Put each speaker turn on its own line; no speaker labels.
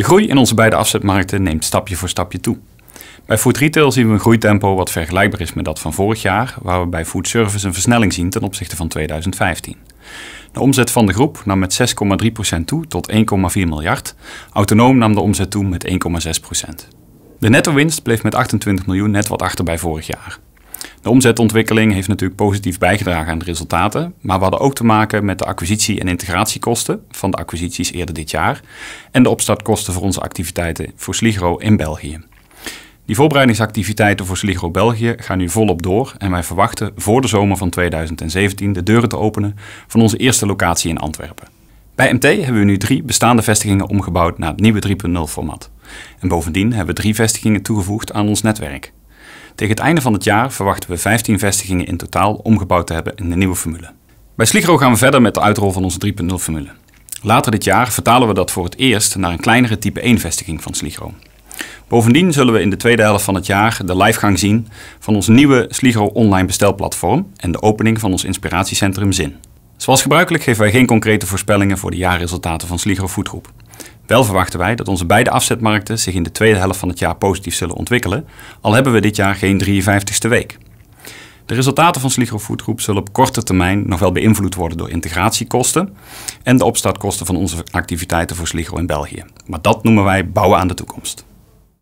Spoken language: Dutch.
De groei in onze beide afzetmarkten neemt stapje voor stapje toe. Bij food retail zien we een groeitempo wat vergelijkbaar is met dat van vorig jaar, waar we bij food service een versnelling zien ten opzichte van 2015. De omzet van de groep nam met 6,3% toe tot 1,4 miljard. Autonoom nam de omzet toe met 1,6%. De netto-winst bleef met 28 miljoen net wat achter bij vorig jaar. De omzetontwikkeling heeft natuurlijk positief bijgedragen aan de resultaten, maar we hadden ook te maken met de acquisitie- en integratiekosten van de acquisities eerder dit jaar en de opstartkosten voor onze activiteiten voor Sligro in België. Die voorbereidingsactiviteiten voor Sligro België gaan nu volop door en wij verwachten voor de zomer van 2017 de deuren te openen van onze eerste locatie in Antwerpen. Bij MT hebben we nu drie bestaande vestigingen omgebouwd naar het nieuwe 3.0 format. En bovendien hebben we drie vestigingen toegevoegd aan ons netwerk. Tegen het einde van het jaar verwachten we 15 vestigingen in totaal omgebouwd te hebben in de nieuwe formule. Bij Sligro gaan we verder met de uitrol van onze 3.0-formule. Later dit jaar vertalen we dat voor het eerst naar een kleinere type 1-vestiging van Sligro. Bovendien zullen we in de tweede helft van het jaar de livegang zien van ons nieuwe Sligro online bestelplatform en de opening van ons inspiratiecentrum Zin. Zoals gebruikelijk geven wij geen concrete voorspellingen voor de jaarresultaten van Sligro voetgroep. Wel verwachten wij dat onze beide afzetmarkten zich in de tweede helft van het jaar positief zullen ontwikkelen, al hebben we dit jaar geen 53ste week. De resultaten van Sligro Food Group zullen op korte termijn nog wel beïnvloed worden door integratiekosten en de opstartkosten van onze activiteiten voor Sligro in België. Maar dat noemen wij bouwen aan de toekomst.